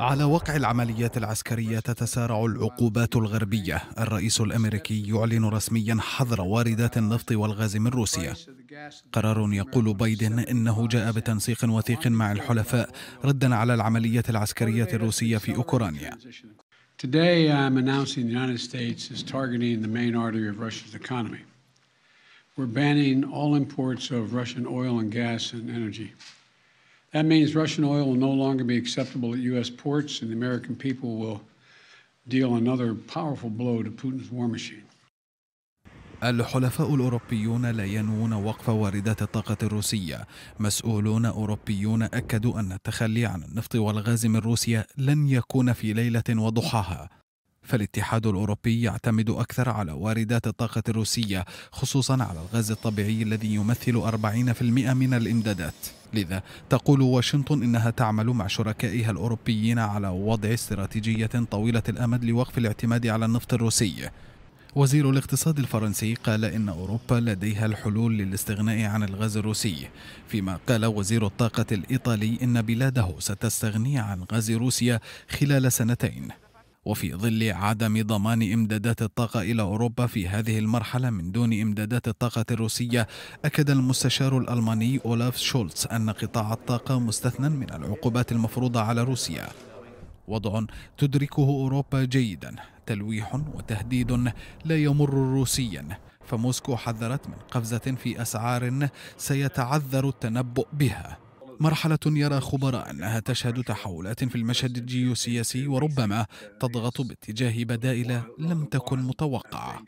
على وقع العمليات العسكرية تتسارع العقوبات الغربية الرئيس الأمريكي يعلن رسميا حظر واردات النفط والغاز من روسيا قرار يقول بايدن إنه جاء بتنسيق وثيق مع الحلفاء ردا على العمليات العسكرية الروسية في أوكرانيا We're banning all imports of Russian oil and gas and energy. That means Russian oil will no longer be acceptable at U.S. ports, and the American people will deal another powerful blow to Putin's war machine. الحلفاء الأوروبيون لا ينوون وقف واردات الطاقة الروسية مسؤولون أوروبيون أكدوا أن التخلي عن النفط والغاز من روسيا لن يكون في ليلة وضحاها فالاتحاد الأوروبي يعتمد أكثر على واردات الطاقة الروسية خصوصا على الغاز الطبيعي الذي يمثل 40% من الإمدادات لذا تقول واشنطن إنها تعمل مع شركائها الأوروبيين على وضع استراتيجية طويلة الأمد لوقف الاعتماد على النفط الروسي وزير الاقتصاد الفرنسي قال إن أوروبا لديها الحلول للاستغناء عن الغاز الروسي فيما قال وزير الطاقة الإيطالي إن بلاده ستستغني عن غاز روسيا خلال سنتين وفي ظل عدم ضمان إمدادات الطاقة إلى أوروبا في هذه المرحلة من دون إمدادات الطاقة الروسية أكد المستشار الألماني أولاف شولتز أن قطاع الطاقة مستثنى من العقوبات المفروضة على روسيا وضع تدركه أوروبا جيدا تلويح وتهديد لا يمر روسيا فموسكو حذرت من قفزة في أسعار سيتعذر التنبؤ بها مرحلة يرى خبراء أنها تشهد تحولات في المشهد الجيوسياسي وربما تضغط باتجاه بدائل لم تكن متوقعة